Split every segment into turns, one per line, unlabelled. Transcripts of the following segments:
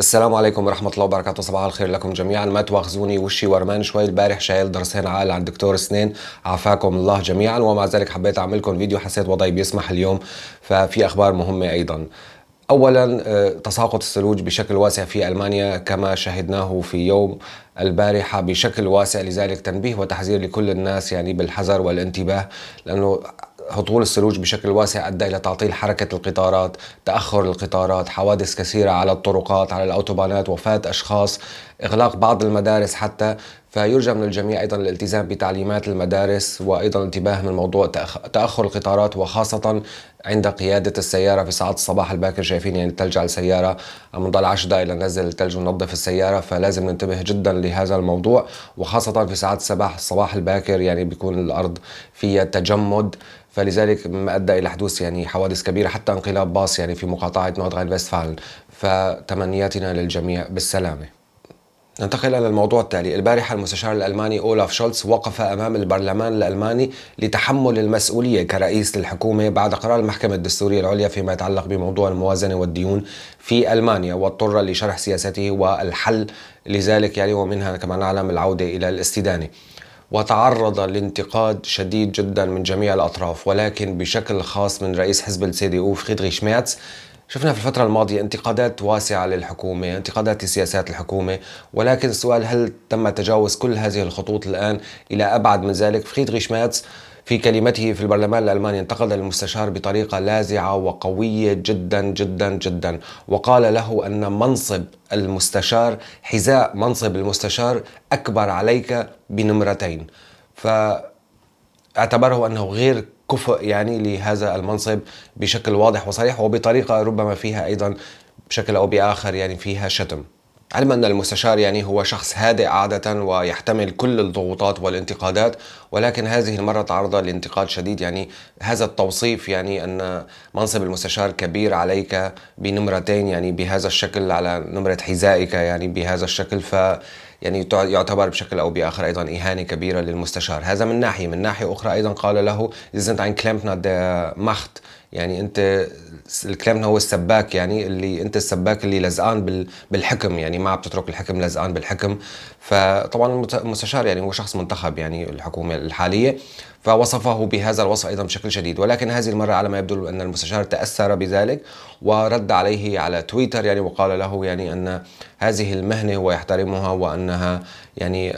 السلام عليكم ورحمة الله وبركاته صباح الخير لكم جميعا ما تواخذوني وشي ورمان شوي البارح شايل درسين عال عند دكتور سنين عافاكم الله جميعا ومع ذلك حبيت اعمل لكم فيديو حسيت وضعي بيسمح اليوم ففي اخبار مهمة ايضا اولا آه، تساقط الثلوج بشكل واسع في المانيا كما شهدناه في يوم البارحه بشكل واسع لذلك تنبيه وتحذير لكل الناس يعني بالحذر والانتباه لانه هطول الثلوج بشكل واسع أدى إلى تعطيل حركة القطارات تأخر القطارات حوادث كثيرة على الطرقات على الأوتوبانات وفاة أشخاص إغلاق بعض المدارس حتى فيرجى من الجميع أيضا الالتزام بتعليمات المدارس وأيضا الانتباه من موضوع تأخر القطارات وخاصة عند قيادة السيارة في ساعات الصباح الباكر شايفين يعني الثلج على السيارة بنضل 10 دقائق لننزل الثلج وننظف السيارة فلازم ننتبه جدا لهذا الموضوع وخاصة في ساعات الصباح الصباح الباكر يعني بيكون الأرض فيها تجمد فلذلك ما ادى الى حدوث يعني حوادث كبيره حتى انقلاب باص يعني في مقاطعه نوردغاين فيستفالن فتمنياتنا للجميع بالسلامه ننتقل إلى الموضوع التالي البارحة المستشار الألماني أولاف شولتز وقف أمام البرلمان الألماني لتحمل المسؤولية كرئيس للحكومة بعد قرار المحكمة الدستورية العليا فيما يتعلق بموضوع الموازنة والديون في ألمانيا واضطر لشرح سياسته والحل لذلك يعني ومنها كما نعلم العودة إلى الاستدانة وتعرض لانتقاد شديد جدا من جميع الأطراف ولكن بشكل خاص من رئيس حزب السي دي او فريدريش شميرتز شفنا في الفترة الماضية انتقادات واسعة للحكومة انتقادات لسياسات الحكومة ولكن السؤال هل تم تجاوز كل هذه الخطوط الآن إلى أبعد من ذلك فريدريش ميرتز في كلمته في البرلمان الألماني انتقد المستشار بطريقة لاذعة وقوية جدا جدا جدا وقال له أن منصب المستشار حذاء منصب المستشار أكبر عليك بنمرتين فاعتبره أنه غير كفء يعني لهذا المنصب بشكل واضح وصريح وبطريقة ربما فيها أيضا بشكل أو بآخر يعني فيها شتم علما أن المستشار يعني هو شخص هادئ عادة ويحتمل كل الضغوطات والانتقادات ولكن هذه المرة تعرض لانتقاد شديد يعني هذا التوصيف يعني أن منصب المستشار كبير عليك بنمرتين يعني بهذا الشكل على نمرة حذائك يعني بهذا الشكل ف يعني يعتبر بشكل او باخر ايضا اهانه كبيره للمستشار، هذا من ناحيه، من ناحيه اخرى ايضا قال له ازنت ان ein Klempner der Macht يعني انت الكلام هو السباك يعني اللي انت السباك اللي لزقان بالحكم يعني ما عم تترك الحكم لزقان بالحكم فطبعا المستشار يعني هو شخص منتخب يعني الحكومه الحاليه فوصفه بهذا الوصف ايضا بشكل شديد ولكن هذه المره على ما يبدو ان المستشار تاثر بذلك ورد عليه على تويتر يعني وقال له يعني أن هذه المهنة هو يحترمها وأنها يعني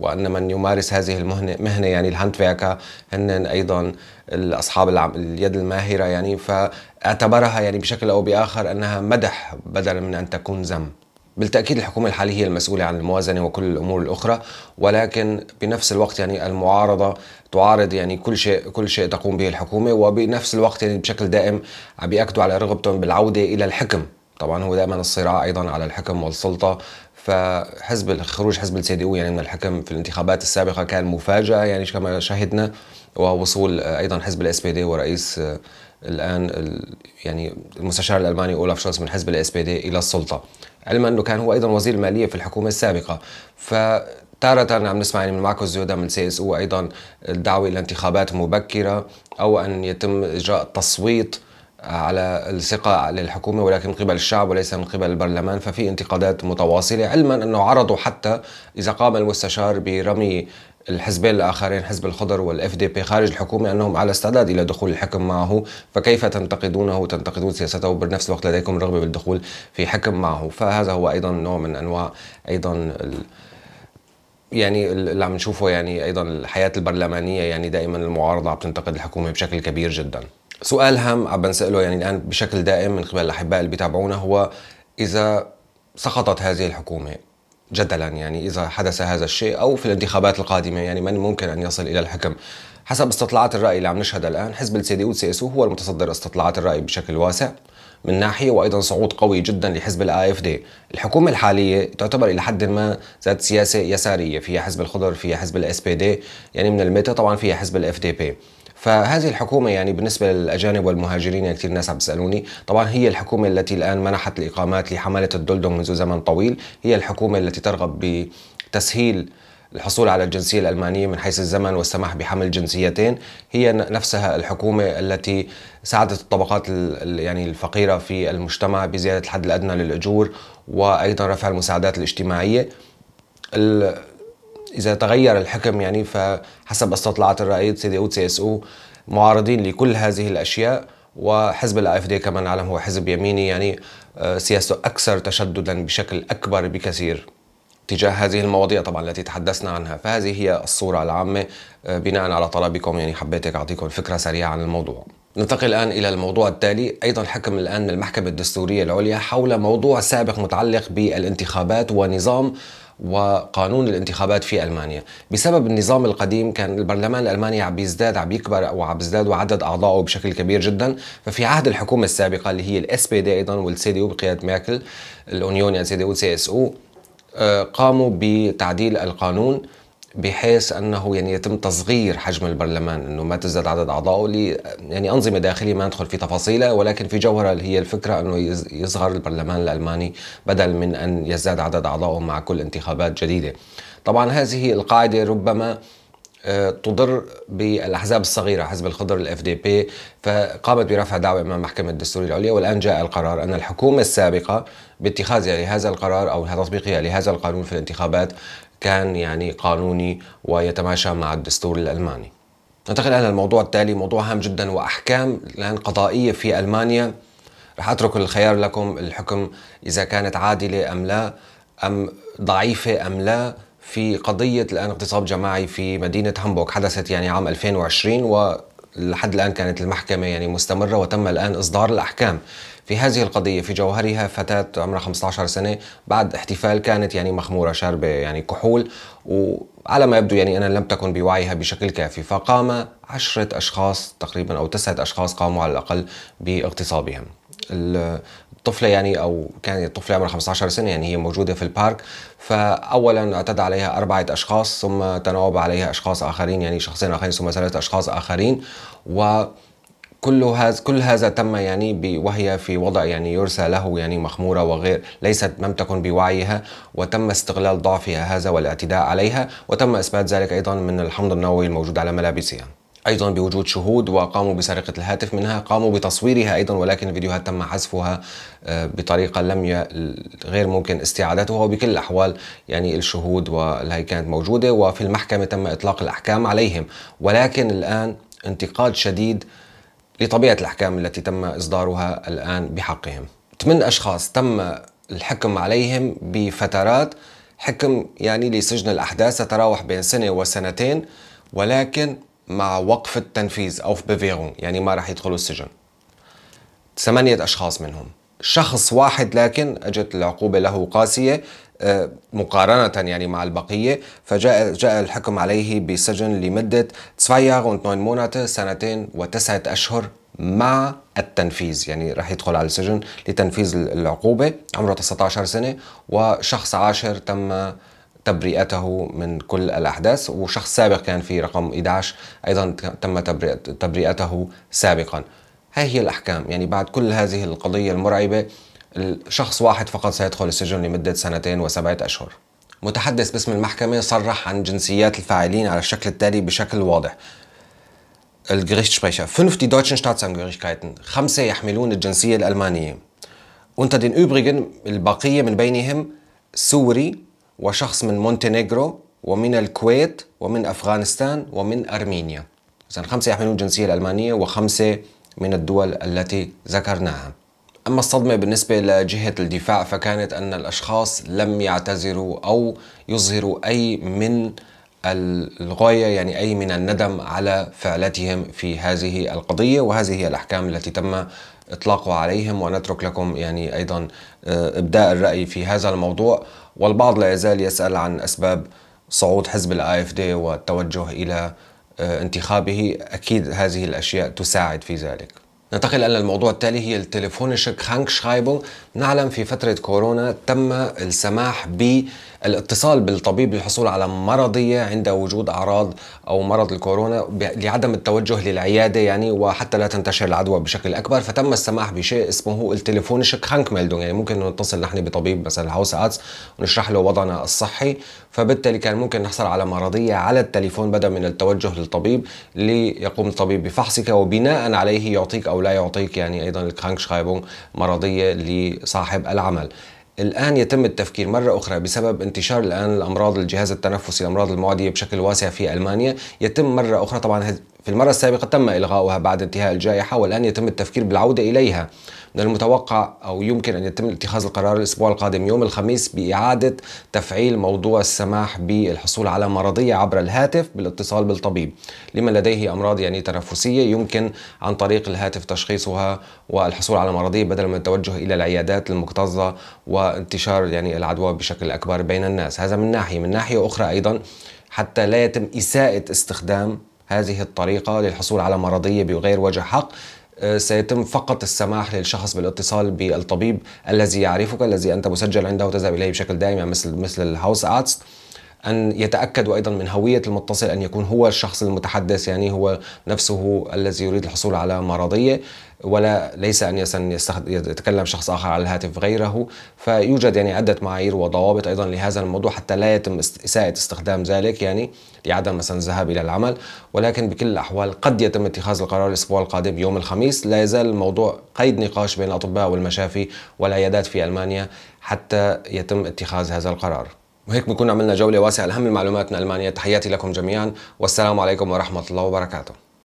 وأن من يمارس هذه المهنة يعني الهاندفيكا هن أيضا أصحاب اليد الماهرة يعني فاعتبرها يعني بشكل أو بآخر أنها مدح بدلا من أن تكون ذم بالتاكيد الحكومه الحاليه هي المسؤوله عن الموازنه وكل الامور الاخرى ولكن بنفس الوقت يعني المعارضه تعارض يعني كل شيء كل شيء تقوم به الحكومه وبنفس الوقت يعني بشكل دائم عم بياكدوا على رغبتهم بالعوده الى الحكم طبعا هو دائما الصراع ايضا على الحكم والسلطه فحزب خروج حزب السي دي يعني من الحكم في الانتخابات السابقه كان مفاجاه يعني كما شاهدنا ووصول ايضا حزب الاس بي دي ورئيس آه، الان يعني المستشار الالماني اولاف شولز من حزب الاس بي دي الى السلطه علما انه كان هو ايضا وزير الماليه في الحكومه السابقه ف تارة عم نسمع يعني من ماركوس زيودا من سي اس او ايضا الدعوه الى انتخابات مبكره او ان يتم اجراء تصويت على الثقة للحكومة ولكن من قبل الشعب وليس من قبل البرلمان ففي انتقادات متواصلة علما أنه عرضوا حتى إذا قام المستشار برمي الحزبين الآخرين حزب الخضر والإف دي بي خارج الحكومة أنهم على استعداد إلى دخول الحكم معه فكيف تنتقدونه وتنتقدون سياسته وبنفس الوقت لديكم رغبة بالدخول في حكم معه فهذا هو أيضا نوع من أنواع أيضا ال... يعني اللي عم نشوفه يعني أيضا الحياة البرلمانية يعني دائما المعارضة عم تنتقد الحكومة بشكل كبير جدا سؤال هام عم بنسأله يعني الآن بشكل دائم من قبل الأحباء اللي بيتابعونا هو إذا سقطت هذه الحكومة جدلا يعني إذا حدث هذا الشيء أو في الانتخابات القادمة يعني من ممكن أن يصل إلى الحكم حسب استطلاعات الرأي اللي عم نشهدها الآن حزب السي سي اس هو المتصدر استطلاعات الرأي بشكل واسع من ناحيه وايضا صعود قوي جدا لحزب الاي اف دي، الحكومه الحاليه تعتبر الى حد ما ذات سياسه يساريه، فيها حزب الخضر، فيها حزب الاس بي دي، يعني من الميتا طبعا فيها حزب الاف دي بي. فهذه الحكومة يعني بالنسبة للأجانب والمهاجرين يعني كثير ناس عم بيسالوني طبعا هي الحكومة التي الآن منحت الإقامات لحمله الدلدل منذ زمن طويل هي الحكومة التي ترغب بتسهيل الحصول على الجنسية الألمانية من حيث الزمن والسماح بحمل جنسيتين هي نفسها الحكومة التي ساعدت الطبقات يعني الفقيرة في المجتمع بزيادة الحد الأدنى للأجور وأيضا رفع المساعدات الاجتماعية إذا تغير الحكم يعني فحسب استطلاعات الرأي سي دي أو سي اس أو معارضين لكل هذه الأشياء وحزب الاف دي كما نعلم هو حزب يميني يعني آه، سياسته أكثر تشددا بشكل أكبر بكثير تجاه هذه المواضيع طبعا التي تحدثنا عنها فهذه هي الصورة العامة آه، بناء على طلبكم يعني حبيت أعطيكم فكرة سريعة عن الموضوع ننتقل الآن إلى الموضوع التالي أيضا حكم الآن من المحكمة الدستورية العليا حول موضوع سابق متعلق بالانتخابات ونظام وقانون الانتخابات في المانيا بسبب النظام القديم كان البرلمان الالماني عم بيزداد عم يكبر وعم بيزداد وعدد اعضائه بشكل كبير جدا ففي عهد الحكومه السابقه اللي هي الاس بي دي ايضا والسي دي بقياده ميركل الاونيون يعني سي دي او او قاموا بتعديل القانون بحيث انه يعني يتم تصغير حجم البرلمان انه ما تزداد عدد اعضائه يعني انظمه داخليه ما ندخل في تفاصيلها ولكن في جوهرها هي الفكره انه يصغر البرلمان الالماني بدل من ان يزداد عدد اعضائه مع كل انتخابات جديده. طبعا هذه القاعده ربما آه، تضر بالاحزاب الصغيره حزب الخضر الاف دي بي فقامت برفع دعوى امام المحكمه الدستوريه العليا والان جاء القرار ان الحكومه السابقه باتخاذها لهذا القرار او تطبيقها لهذا القانون في الانتخابات كان يعني قانوني ويتماشى مع الدستور الألماني ننتقل الآن للموضوع التالي موضوع هام جدا وأحكام الآن قضائية في ألمانيا رح أترك الخيار لكم الحكم إذا كانت عادلة أم لا أم ضعيفة أم لا في قضية الآن اغتصاب جماعي في مدينة هامبورغ حدثت يعني عام 2020 ولحد الآن كانت المحكمة يعني مستمرة وتم الآن إصدار الأحكام في هذه القضية في جوهرها فتاة عمرها 15 سنة بعد احتفال كانت يعني مخمورة شاربة يعني كحول وعلى ما يبدو يعني أنا لم تكن بوعيها بشكل كافي فقام عشرة أشخاص تقريبا أو تسعة أشخاص قاموا على الأقل باغتصابهم الطفله يعني او كان الطفله عمرها 15 سنه يعني هي موجوده في البارك فاولا اعتدى عليها اربعه اشخاص ثم تناوب عليها اشخاص اخرين يعني شخصين اخرين ثم ثلاثه اشخاص اخرين و كل هذا كل هذا تم يعني وهي في وضع يعني يرسى له يعني مخموره وغير ليست لم تكن بوعيها وتم استغلال ضعفها هذا والاعتداء عليها وتم اثبات ذلك ايضا من الحمض النووي الموجود على ملابسها. ايضا بوجود شهود وقاموا بسرقه الهاتف منها قاموا بتصويرها ايضا ولكن الفيديوهات تم حذفها آه، بطريقه لم ي... غير ممكن استعادتها وبكل الاحوال يعني الشهود وهي كانت موجوده وفي المحكمه تم اطلاق الاحكام عليهم ولكن الان انتقاد شديد لطبيعة الأحكام التي تم إصدارها الآن بحقهم ثمان أشخاص تم الحكم عليهم بفترات حكم يعني لسجن الأحداث تتراوح بين سنة وسنتين ولكن مع وقف التنفيذ أو في بيفيرون يعني ما راح يدخلوا السجن ثمانية أشخاص منهم شخص واحد لكن اجت العقوبه له قاسيه آه، مقارنة يعني مع البقية فجاء جاء الحكم عليه بسجن لمدة 2 و مونات سنتين وتسعة أشهر مع التنفيذ يعني راح يدخل على السجن لتنفيذ العقوبة عمره 19 سنة وشخص عاشر تم تبرئته من كل الأحداث وشخص سابق كان في رقم 11 أيضا تم تبرئته سابقا هاي هي الأحكام يعني بعد كل هذه القضية المرعبة شخص واحد فقط سيدخل السجن لمدة سنتين وسبعة أشهر متحدث باسم المحكمة صرح عن جنسيات الفاعلين على الشكل التالي بشكل واضح Gerichtssprecher. Fünf die deutschen Staatsangehörigkeiten. خمسة يحملون الجنسية الألمانية. Unter den übrigen البقية من بينهم سوري وشخص من مونتينيغرو ومن الكويت ومن أفغانستان ومن أرمينيا. إذا خمسة يحملون الجنسية الألمانية وخمسة من الدول التي ذكرناها أما الصدمة بالنسبة لجهة الدفاع فكانت أن الأشخاص لم يعتذروا أو يظهروا أي من الغاية يعني أي من الندم على فعلتهم في هذه القضية وهذه هي الأحكام التي تم إطلاقها عليهم ونترك لكم يعني أيضا آه، إبداء الرأي في هذا الموضوع والبعض لا يزال يسأل عن أسباب صعود حزب الاي اف دي والتوجه إلى آه، انتخابه أكيد هذه الأشياء تساعد في ذلك ننتقل الى الموضوع التالي هي خانك Krankschreibung نعلم في فترة كورونا تم السماح بالاتصال بالطبيب للحصول على مرضية عند وجود أعراض أو مرض الكورونا لعدم التوجه للعيادة يعني وحتى لا تنتشر العدوى بشكل أكبر فتم السماح بشيء اسمه التليفون التليفونيش ميلدون يعني ممكن نتصل نحن بطبيب مثلا هاوس أتس ونشرح له وضعنا الصحي فبالتالي كان ممكن نحصل على مرضية على التليفون بدلا من التوجه للطبيب ليقوم الطبيب بفحصك وبناء عليه يعطيك أو لا يعطيك يعني أيضا الكرانكشرايبون مرضية صاحب العمل الآن يتم التفكير مرة أخرى بسبب انتشار الآن الأمراض الجهاز التنفسي الأمراض المعدية بشكل واسع في ألمانيا يتم مرة أخرى طبعا في المرة السابقة تم إلغاؤها بعد انتهاء الجائحة والآن يتم التفكير بالعودة إليها من المتوقع أو يمكن أن يتم اتخاذ القرار الأسبوع القادم يوم الخميس بإعادة تفعيل موضوع السماح بالحصول على مرضية عبر الهاتف بالاتصال بالطبيب لمن لديه أمراض يعني تنفسية يمكن عن طريق الهاتف تشخيصها والحصول على مرضية بدل من التوجه إلى العيادات المكتظة وانتشار يعني العدوى بشكل أكبر بين الناس هذا من ناحية من ناحية أخرى أيضا حتى لا يتم إساءة استخدام هذه الطريقة للحصول على مرضية بغير وجه حق آه، سيتم فقط السماح للشخص بالاتصال بالطبيب الذي يعرفك الذي انت مسجل عنده وتذهب اليه بشكل دائم يعني مثل مثل الهاوس ارتست أن يتأكدوا أيضا من هوية المتصل أن يكون هو الشخص المتحدث يعني هو نفسه الذي يريد الحصول على مرضية ولا ليس أن يتكلم شخص آخر على الهاتف غيره فيوجد يعني عدة معايير وضوابط أيضا لهذا الموضوع حتى لا يتم إساءة استخدام ذلك يعني لعدم مثلا الذهاب إلى العمل ولكن بكل الأحوال قد يتم اتخاذ القرار الأسبوع القادم يوم الخميس لا يزال الموضوع قيد نقاش بين الأطباء والمشافي والعيادات في ألمانيا حتى يتم اتخاذ هذا القرار وهيك بنكون عملنا جولة واسعة لأهم المعلومات من ألمانيا تحياتي لكم جميعا والسلام عليكم ورحمة الله وبركاته